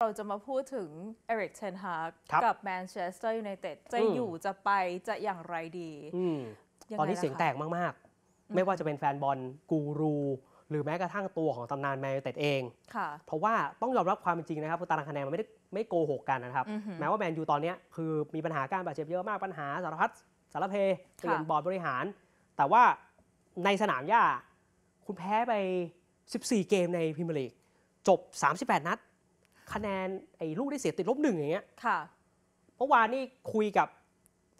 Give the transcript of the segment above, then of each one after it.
เราจะมาพูดถึง เอริกเทนฮาร์กกับแมนเชสเตอร์ยูไนเต็ดจะอยู่จะไปจะอย่างไรดี ตอนนี้เสียงแตกมาก ๆ ไม่ว่าจะเป็นแฟนบอลกูรู หรือแม้กระทั่งตัวของตำนานแมนยูไนเต็ดเอง เพราะว่าต้องยอมรับความจริงนะครับตารางคะแนนมันไม่ได้ไม่โกหกกันนะครับ แม้ว่าแมนยูตอนนี้ คือมีปัญหาการบาดเจ็บเยอะมากปัญหาสารพัดสารเพเปลี่ยนบอร์ดบริหาร แต่ว่าในสนามหญ้าคุณแพ้ไป 14 เกมในพรีเมียร์ลีกจบ38นัดคะแนนไอ้ลูกได้เสียติดลบหนึ่งอย่างเงี้ย ค่ะ เมื่อวานนี่คุยกับ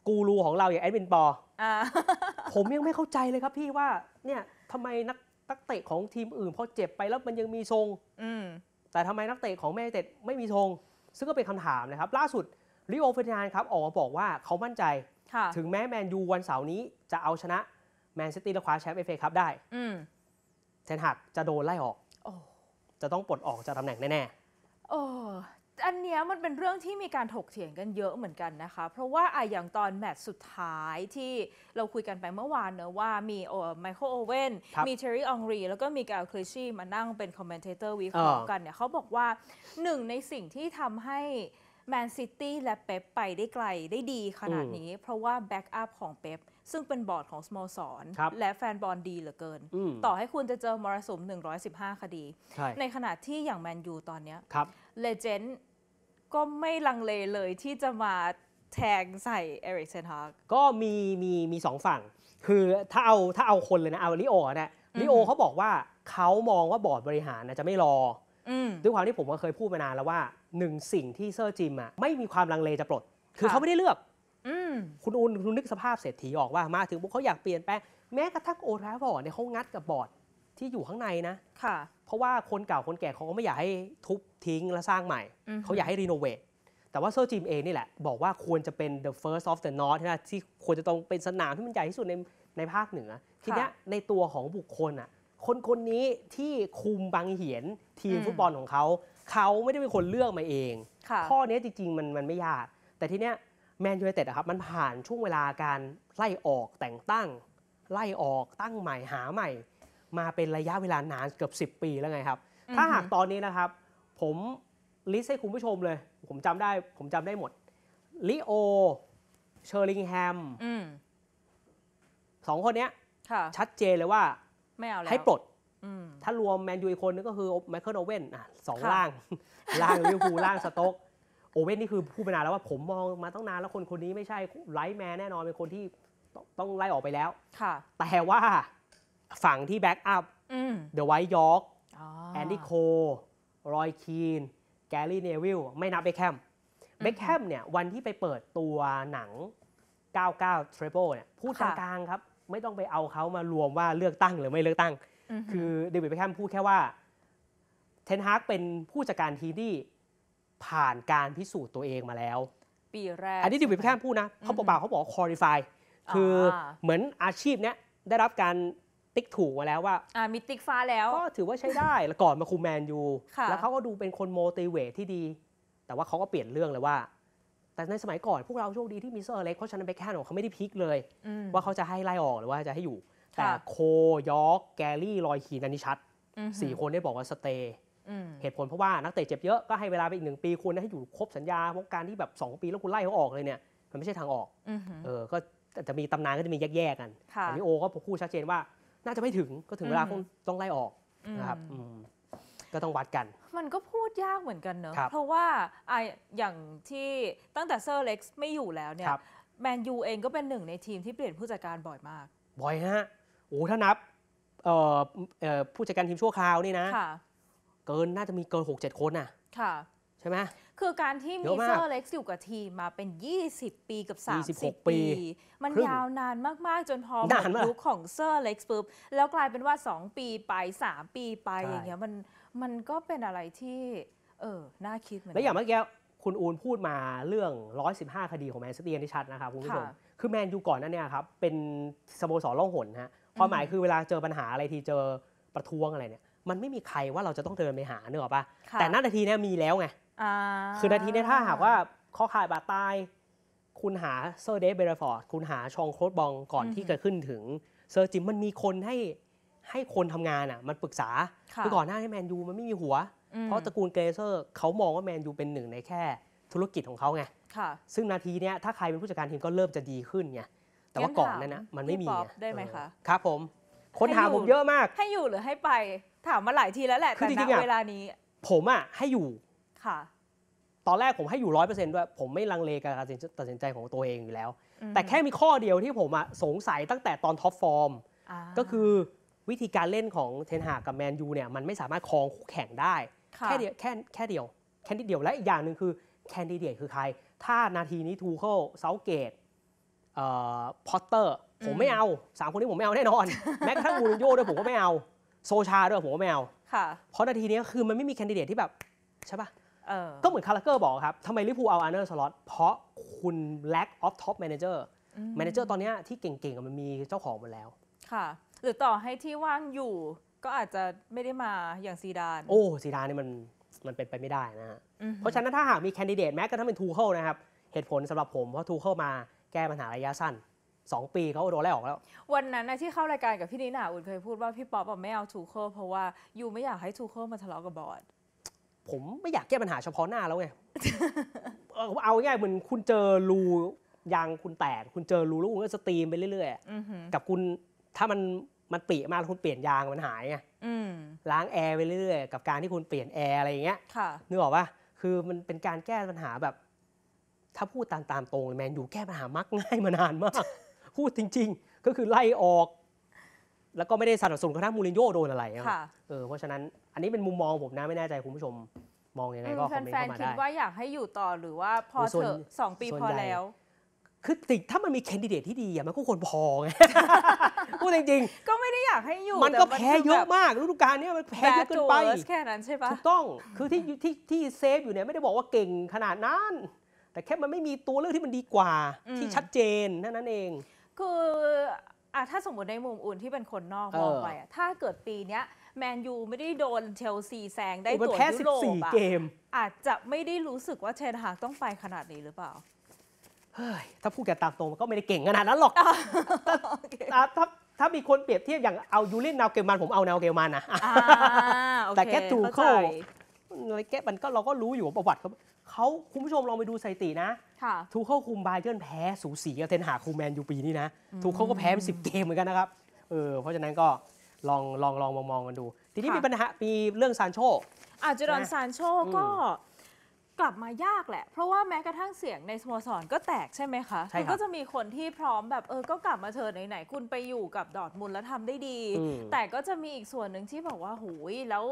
กูรูของเราอย่างแอดมินปอผมยังไม่เข้าใจเลยครับพี่ว่าเนี่ยทำไมนักนักเตะของทีมอื่นพอเจ็บไปแล้วมันยังมีทรง อืมแต่ทำไมนักเตะของแม่เต็ดไม่มีทรง ซึ่งก็เป็นคำถามนะครับ ล่าสุดลิโอเฟอรดนานครับออกมาบอกว่าเขามั่นใจ ค่ะ ถึงแม้แมนยูวันเสาร์นี้ จะเอาชนะแมนซิตี้และคว้าแชมป์เอฟเอครับได้ อืมเทนหักจะโดนไล่ออก โอ้ จะต้องปลดออกจากตำแหน่งแน่โอ้อันเนี้ยมันเป็นเรื่องที่มีการถกเถียงกันเยอะเหมือนกันนะคะ เพราะว่าอะอย่างตอนแมตช์สุดท้ายที่เราคุยกันไปเมื่อวานเนอะว่ามีโอไมเคิลโอเว่นมีเทอรี่องรีแล้วก็มีกาลคลิชี่มานั่งเป็นคอมเมนเเตอร์วิเคราะห์กันเนี่ยเขาบอกว่าหนึ่งในสิ่งที่ทำให้แมนซิตี้และเป๊ปไปได้ไกลได้ดีขนาดนี้ เพราะว่าแบ็กอัพของเป๊ปซึ่งเป็นบอร์ดของสโมสรและแฟนบอลดีเหลือเกิน ต่อให้คุณจะเจอมรสุม 115 คดี ในขณะที่อย่างแมนยูตอนนี้เลเจนด์ก็ไม่ลังเลเลยที่จะมาแทงใส่เอริกเซนฮากก็มีมีมีสองฝั่ง คือถ้าเอาถ้าเอาคนเลยนะเอาลิโอเนะลิโอเขาบอกว่าเขามองว่าบอร์ดบริหารนะจะไม่รอด้วยความที่ผมก็เคยพูดมานานแล้วว่าหนึ่งสิ่งที่เซอร์จิมอ่ะไม่มีความลังเลจะปลด คือเขาไม่ได้เลือกคุณอุนคุณนึกสภาพเศรษฐีออกว่ามาถึงพวกเขาอยากเปลี่ยนแปลง แม้กระทั่งโอทาฟอร์ดเนี่ยเขางัดกับบอร์ดที่อยู่ข้างในนะค่ะ เพราะว่าคนเก่าคนแก่เขาก็ไม่อยากให้ทุบทิ้งและสร้างใหม่ เขาอยากให้รีโนเวทแต่ว่าเซอร์จิมเองนี่แหละบอกว่าควรจะเป็น the first of the north นะที่ควรจะต้องเป็นสนามที่มันใหญ่ที่สุดในในภาคเหนือทีนี้ในตัวของบุคคลอ่ะคนคนนี้ที่คุมบางเหียนทีมฟุตบอลของเขาเขาไม่ได้เป็นคนเลือกมาเองข้อนี้จริงๆ มันมันไม่ยาก แต่ทีเนี้ยแมนยูไนเต็ดครับมันผ่านช่วงเวลาการไล่ออกแต่งตั้ง ไล่ออกตั้งใหม่หาใหม่ มาเป็นระยะเวลานานเกือบ 10 ปีแล้วไงครับ ถ้าหากตอนนี้นะครับ ผม ลิสต์ให้คุณผู้ชมเลย ผมจำได้ ผมจำได้หมดลิโอเชอร์ลิงแฮมสองคนนี้ชัดเจนเลยว่า ไม่เอาแล้วให้ปลดถ้ารวมแมนยูอีกคนนึงก็คือไมเคิลโอเว่นสองล่างล่างลิเวอร์พูลล่างสต็อกโอเว่นนี่คือพูดไปนานแล้วว่าผมมองมาตั้งนานแล้วคน คนนี้ไม่ใช่ไลท์แมนแน่นอนเป็นคนที่ต้องไล่ออกไปแล้ว ค่ะ แต่ว่าฝั่งที่แบ็กอัพเดอะไวท์ยอร์กแอนดี้โครอยคีนแกลลี่เนวิลไม่นับเบคแฮมเบคแฮมเนี่ยวันที่ไปเปิดตัวหนัง 99 t r i p l e เนี่ยพูดกลางๆครับ ไม่ต้องไปเอาเขามารวมว่าเลือกตั้งหรือไม่เลือกตั้ง คือเดวิดเบคแฮมพูดแค่ว่าเทนฮากเป็นผู้จัดการทีมที่ผ่านการพิสูจน์ตัวเองมาแล้ว ปีแรก อันนี้ดิวิปแค่พูดนะเขาบอกเปล่าเขาบอกคอร์ิฟายคือเหมือนอาชีพเนี้ยได้รับการติ๊กถูกมาแล้วว่า มีติ๊กฟ้าแล้ว ก็ถือว่าใช้ได้แล้วก่อนมาคุมแมนยูแล้วเขาก็ดูเป็นคนโมติเวทที่ดี แต่ว่าเขาก็เปลี่ยนเรื่องเลยว่า แต่ในสมัยก่อนพวกเราโชคดีที่มีเซอร์เล็กเพราะฉะนั้นเบคแฮงเขาไม่ได้พลิกเลยว่าเขาจะให้ไล่ออกหรือว่าจะให้อยู่ แต่โคยอร์กแกลลี่ลอยคีนันนิชัดสี่คนได้บอกว่าสเตย์เหตุผลเพราะว่านักเตะเจ็บเยอะ ก็ให้เวลาไปอีกหนึ่งปีคุณให้อยู่ครบสัญญาเพราะการที่แบบ 2 ปีแล้วคุณไล่เขาออกเลยเนี่ย มันไม่ใช่ทางออกเออก็จะมีตำนานก็จะมีแยกๆกันแต่นิโอก็พูดชัดเจนว่า น่าจะไม่ถึงก็ถึงเวลาคงต้องไล่ออกนะครับก็ต้องวัดกัน มันก็พูดยากเหมือนกันเนอะเพราะว่าไออย่างที่ตั้งแต่เซอร์เล็กซ์ไม่อยู่แล้วเนี่ยแมนยูเองก็เป็นหนึ่งในทีมที่เปลี่ยนผู้จัดการบ่อยมากบ่อยฮะโอ้ถ้านับผู้จัดการทีมชั่วคราวนี่นะเกินน่าจะมีเกินหกเจ็ดคนน่ะ ค่ะใช่ไหมคือการที่มีเซอร์เล็กซ์อยู่กับทีมมาเป็น 20 ปีกับ 30ปีปี มันยาวนานมากๆ จนพอหมดยุคของเซอร์เล็กซ์ปุ๊บ แล้วกลายเป็นว่า 2 ปีไป 3 ปีไปอย่างเงี้ยมันมันก็เป็นอะไรที่เออน่าคิดเหมือนและอย่างเมื่อกี้คุณอูนพูดมาเรื่อง 115 คดีของแมนสเตียร์นี่ชัดนะครับคุณผู้ชมคือแมนยูก่อนนั้นเนี่ยครับเป็นสโมสรล่องหนฮะความหมายคือเวลาเจอปัญหาอะไรทีเจอประท้วงอะไรเนี่ยมันไม่มีใครว่าเราจะต้องเดินไปหาเนอะปะแต่นาทีนี้มีแล้วไง คือนาทีนี้ถ้าหากว่าข้อขายบาดตาย คุณหาเซอร์เดฟเบรฟอร์ด คุณหาชองโคดบองก่อนที่จะขึ้นถึง เซอร์จิมมันมีคนให้ให้คนทำงานอ่ะ มันปรึกษาคือก่อนหน้าที่แมนยูมันไม่มีหัว เพราะตระกูลเกรเซอร์เขามองว่าแมนยูเป็นหนึ่งในแค่ ธุรกิจของเขาไงซึ่งนาทีนี้ถ้าใครเป็นผู้จัดการทีมก็เริ่มจะดีขึ้นไง แต่ว่าก่อนนั้นนะมันไม่มีได้ไหมคะ ครับ ผมคนถามผมเยอะมากให้อยู่หรือให้ไป ถามมาหลายทีแล้วแหละคือจริงๆเวลานี้ ผมอ่ะ ให้อยู่ ค่ะ ตอนแรกผมให้อยู่ร้อยเปอร์เซ็นต์ด้วย ผมไม่ลังเลกับการตัดสินใจของตัวเองอยู่แล้ว แต่แค่มีข้อเดียวที่ผมอ่ะ สงสัยตั้งแต่ตอนท็อปฟอร์ม ก็คือวิธีการเล่นของเทนหากับแมนยูเนี่ย มันไม่สามารถครองคู่แข่งได้แค่เดียวแค่แค่เดียวแค่นิดเดียวและอีกอย่างหนึ่งคือแคนดิเดตคือใครถ้านาทีนี้ทูเคิลเซาเกตพอตเตอร์ผมไม่เอาสามคนนี้ผมไม่เอาแน่นอน แม้กระทั่งมูรินโญ่ด้วยผมก็ไม่เอาโซชาด้วยผมก็ไม่เอาค่ะ เพราะนาทีนี้คือมันไม่มีแคนดิเดตที่แบบ ใช่ปะก็เหมือนคาร์ลเกอร์บอกครับทำไมลิฟูเอาอาร์เนอร์สล็อต เพราะคุณ lack of top manager แมเนเจอร์ตอนนี้ที่เก่งๆมันมีเจ้าของหมดแล้วค่ะ หรือต่อให้ที่ว่างอยู่ก็อาจจะไม่ได้มาอย่างซีดานโอ้ซีดานนี่มันมันเป็นไปไม่ได้นะฮะเพราะฉะนั้นถ้าหากมีแคนดิเดตแม้กระทั่งเป็นทูเคิลนะครับเหตุผลสำหรับผมเพราะทูเคิลมาแก้ปัญหาระยะสั้นสองปีเขาโดนไล่ออกแล้ว วันนั้นนะที่เข้ารายการกับพี่นิน่าอุ่นเคยพูดว่าพี่ป๊อปอไม่เอาทูเคิลเพราะว่าอยู่ไม่อยากให้ทูเคิลมาทะเลาะกับบอด ผมไม่อยากแก้ปัญหาเฉพาะหน้าแล้วไงเออเอาง่ายๆเหมือนคุณเจอรูยางคุณแตกคุณเจอรูแล้วคุณก็สตรีมไปเรื่อยๆกับคุณถ้ามันมันปีมากคุณเปลี่ยนยางมันหายไงล้างแอร์ไปเรื่อยๆกับการที่คุณเปลี่ยนแอร์อะไรอย่างเงี้ยค่ะนึกออกปะคือมันเป็นการแก้ปัญหาแบบถ้าพูดตามตามตรงเลยแมนยูแก้ปัญหามักง่ายมานานมากพูดจริง ๆ ก็คือไล่ออก แล้วก็ไม่ได้ สนับสนุนกระทั่งมูรินโญ่โดนอะไรค่ะเออเพราะฉะนั้นอันนี้เป็นมุมมองผมนะไม่แน่ใจคุณผู้ชมมองยังไงก็คอมเมนต์แฟนเข้ามาคิดว่าอยากให้อยู่ต่อหรือว่าพอเถอะสองปีพอแล้ว คือติถ้ามันมีแคนดิเดตที่ดีอะมันก็ควรพอไงพูดจริงๆ ก็ไม่ได้อยากให้อยู่มันก็แพ้เยอะมากฤดูกาลเนี้ยมันแพ้เยอะเกินไปแค่นั้นใช่ปะถูกต้องคือที่ที่ที่เซฟอยู่เนี่ยไม่ได้บอกว่าเก่งขนาดนั้นแต่แค่มันไม่มีตัวเลือกที่มันดีกว่าที่ชัดเจนนั่นนั่นเองคืออ่ะถ้าสมมติในมุมอุ่นที่เป็นคนนอกมองไปอะถ้าเกิดปีเนี้ยแมนยูไม่ได้โดนเชลซีแซงได้ตัวยุโรปอะเกม อาจจะไม่ได้รู้สึกว่าเชนฮากต้องไปขนาดนี้หรือเปล่า เฮ้ย ถ้าพูดกันตามตรงมันก็ไม่ได้เก่งขนาดนั้นหรอกถ้าถ้าถ้ามีคนเปรียบเทียบอย่างเอายูเลนนาวเกลมันผมเอาแนวเกลมันนะแต่แค่ทูเคิลแกมันก็เราก็รู้อยู่ประวัติเขาเขาคุณผู้ชมลองไปดูสถิตินะทูเข้าคุมบาเยอร์นแพ้สูสีกับเทนหาคูแมนยูปีนี้นะทูเขาก็แพ้ไปสิบเกมเหมือนกันนะครับเออเพราะฉะนั้นก็ลองลองลองมองมองกันดู ทีนี้มีปัญหามีเรื่องซานโชอาจจะรอนซานโชก็กลับมายากแหละ เพราะว่าแม้กระทั่งเสียงในสโมสรก็แตกใช่ไหมคะคือก็จะมีคนที่พร้อมแบบ เออก็กลับมาเธอไหนๆคุณไปอยู่กับดอดมุลแล้วทำได้ดี แต่ก็จะมีอีกส่วนหนึ่งที่บอกว่าหูยแล้ว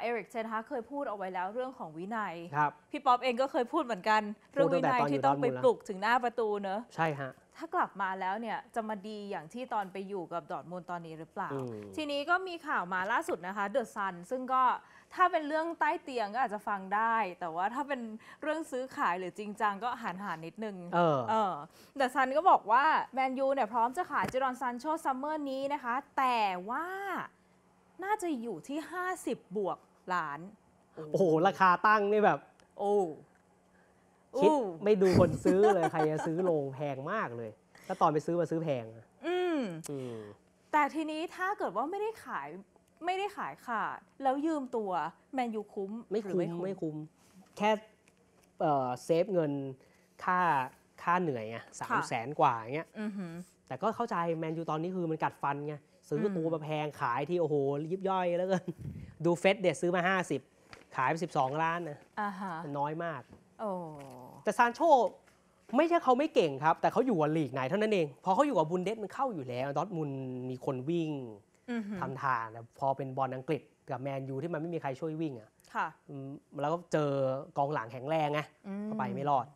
เอริกเซนฮาเคยพูดเอาไว้แล้วเรื่องของวินัยครับพี่ป๊อปเองก็เคยพูดเหมือนกัน เรื่องวินัยที่ต้องไปปลุกถึงหน้าประตูเนอะใช่ฮะ ถ้ากลับมาแล้วเนี่ย จะมาดีอย่างที่ตอนไปอยู่กับดอร์ทมูลตอนนี้หรือเปล่า ทีนี้ก็มีข่าวมาล่าสุดนะคะเดอะซันซึ่งก็ถ้าเป็นเรื่องใต้เตียงก็อาจจะฟังได้ แต่ว่าถ้าเป็นเรื่องซื้อขายหรือจริงจังก็หานหานนิดนึงเออเออแต่ซันก็บอกว่าแมนยูเนี่ยพร้อมจะขายจิรอนซันโชซัมเมอร์นี้นะคะ แต่ว่าน่าจะอยู่ที่ 50 บวกล้าน โอ้โหราคาตั้งนี่แบบ โอ้ คิดไม่ดูคนซื้อเลย ใครจะซื้อโรงแพงมากเลยถ้าตอนไปซื้อมาซื้อแพง อืม แต่ทีนี้ถ้าเกิดว่าไม่ได้ขายไม่ได้ขายขาดแล้วยืมตัวแมนยูคุ้ม ไม่คุ้ม ไม่คุ้ม แค่เซฟเงินค่าค่าเหนื่อยไงสามแสนกว่าเงี้ยแต่ก็เข้าใจแมนยูตอนนี้คือมันกัดฟันไงซื้อตัวมาแพงขายที่โอ้โหยิบย่อยแล้วกันดูเฟสเด็ดซื้อมา 50 ขายไป12 ล้านนะน้อยมาก แต่ซานโช ไม่ใช่เขาไม่เก่งครับ แต่เขาอยู่กับลีกไหนเท่านั้นเอง พอเขาอยู่กับบุนเดสมันเข้าอยู่แล้วดอทมุนมีคนวิ่งทำทางนพอเป็นบอลอังกฤษกับแมนยูที่มันไม่มีใครช่วยวิ่งอ่ะแล้วก็เจอกองหลังแข็งแรงไงก็ไปไม่รอด